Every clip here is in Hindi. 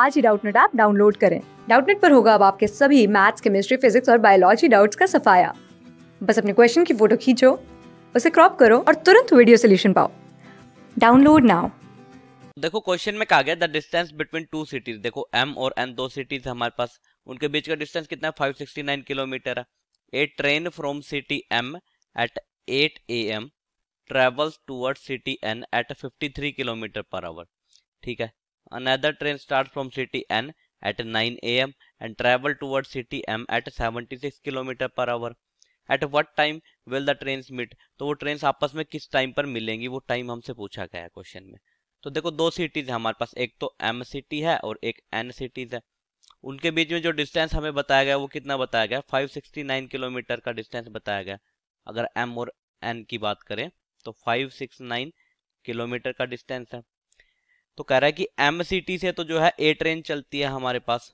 आज ही डाउटनेट ऐप डाउनलोड करें डाउटनेट पर होगा अब आपके सभी मैथ्स केमिस्ट्री फिजिक्स और बायोलॉजी डाउट्स का सफाया बस अपने क्वेश्चन की फोटो खींचो उसे क्रॉप करो और तुरंत वीडियो सोल्यूशन पाओ डाउनलोड नाउ देखो क्वेश्चन में कहा गया the distance between two cities देखो एम और एन दो सिटीज हमारे पास उनके बीच का डिस्टेंस कितना है 569 किलोमीटर है a train from city M at 8 a m travels toward city N at 53 kilometre per hour ठीक है Another train starts from city N at 9 am and travel towards city M at 76 km per hour. At what time will the train meet तो वो ट्रेन आपस में किस टाइम पर मिलेंगी वो टाइम हमसे पूछा गया है क्वेश्चन में तो देखो दो सिटीज है हमारे पास एक तो एम सिटी है और एक एन सिटीज है उनके बीच में जो डिस्टेंस हमें बताया गया वो कितना बताया गया 569 किलोमीटर का डिस्टेंस बताया गया अगर एम और एन की बात करें तो 569 किलोमीटर का डिस्टेंस है तो कह रहा है कि एम सिटी से तो जो है ए ट्रेन चलती है हमारे पास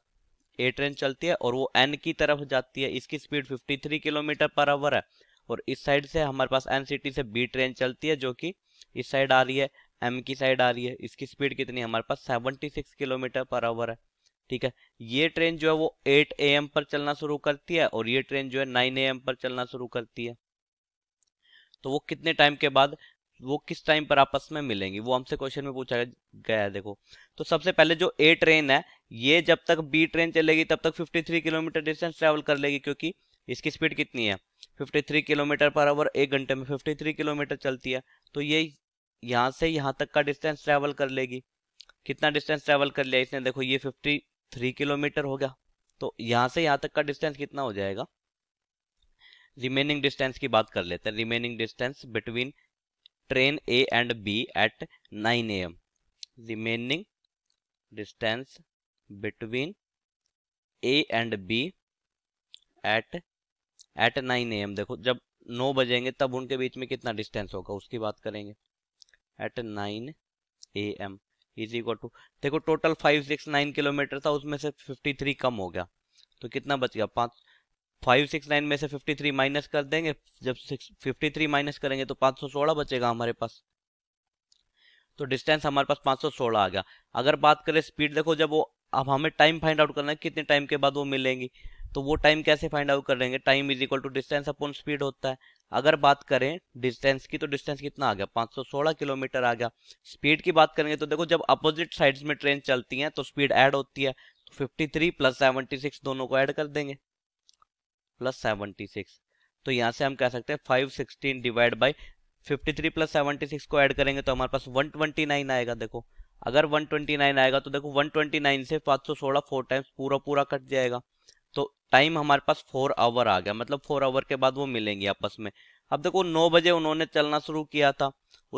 ए ट्रेन चलती है और वो एन की तरफ जाती है इसकी स्पीड 53 किलोमीटर पर आवर है और इस साइड से हमारे पास एन सिटी से बी ट्रेन चलती है जो कि इस साइड आ रही है एम की साइड आ रही है इसकी स्पीड कितनी है हमारे पास 76 किलोमीटर पर आवर है ठीक है ये ट्रेन जो है वो 8 ए एम पर चलना शुरू करती है और ये ट्रेन जो है 9 एम पर चलना शुरू करती है तो वो कितने टाइम के बाद वो किस टाइम पर आपस में मिलेंगी वो हमसे क्वेश्चन में पूछा गया है देखो तो सबसे पहले जो ए ट्रेन है ये जब तक बी ट्रेन चलेगी तब तक 53 किलोमीटर डिस्टेंस ट्रेवल कर लेगी क्योंकि इसकी स्पीड कितनी है 53 किलोमीटर पर आवर एक घंटे में 53 किलोमीटर चलती है तो ये यहाँ से यहाँ तक का डिस्टेंस ट्रेवल कर लेगी कितना डिस्टेंस ट्रेवल कर लिया इसने देखो ये फिफ्टी किलोमीटर हो गया तो यहाँ से यहाँ तक का डिस्टेंस कितना हो जाएगा रिमेनिंग डिस्टेंस की बात कर लेते हैं remaining distance between train A and B at 9 am. Remaining distance between A and B at at nine a m देखो जब नौ बजेंगे तब उनके बीच में कितना डिस्टेंस होगा उसकी बात करेंगे at nine a m is equal to देखो total five six nine kilometre था उसमें से फिफ्टी थ्री कम हो गया तो कितना बच गया पाँच फाइव सिक्स नाइन में से फिफ्टी थ्री माइनस कर देंगे जब सिक्स फिफ्टी थ्री माइनस करेंगे तो पाँच सौ सोलह बचेगा हमारे पास तो डिस्टेंस हमारे पास पाँच सौ सोलह आ गया अगर बात करें स्पीड देखो जब वो अब हमें टाइम फाइंड आउट करना है कितने टाइम के बाद वो मिलेंगी तो वो टाइम कैसे फाइंड आउट करेंगे time is equal to distance upon speed होता है अगर बात करें डिस्टेंस की तो डिस्टेंस कितना आ गया 516 किलोमीटर आ गया स्पीड की बात करेंगे तो देखो जब अपोजिट साइड्स में ट्रेन चलती हैं तो स्पीड ऐड होती है तो 53 प्लस 76 दोनों को ऐड कर देंगे प्लस सेवेंटी सिक्स तो यहाँ से हम कह सकते हैं five sixteen divide by fifty three plus seventy six को ऐड करेंगे तो हमारे पास वन ट्वेंटी नाइन आएगा देखो अगर वन ट्वेंटी नाइन आएगा तो देखो वन ट्वेंटी नाइन से पाँच सौ सोलह फोर टाइम्स पूरा पूरा कट जाएगा तो टाइम हमारे पास फोर आवर आ गया मतलब फोर आवर के बाद वो मिलेंगे आपस में अब देखो नौ बजे उन्होंने चलना शुरू किया था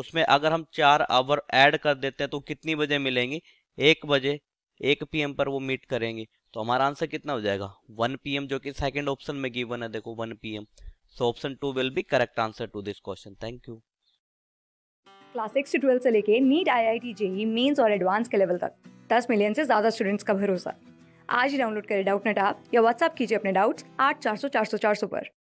उसमें अगर हम चार आवर ऐड कर देते हैं तो कितनी बजे मिलेंगी एक बजे एक पीएम पर वो मीट करेंगे तो हमारा आंसर कितना हो जाएगा 1 पीएम जो कि सेकंड ऑप्शन में गिवन है देखो 1 PM so option two will be correct answer to this question thank you class six से ट्वेल्थ से लेके NEET I I T JEE mains और एडवांस के लेवल तक दस मिलियन से ज्यादा स्टूडेंट्स का भरोसा आज ही डाउनलोड करें डाउट नेट आप या व्हाट्सअप कीजिए अपने डाउट्स आठ चार सौ चार सौ चार सौ पर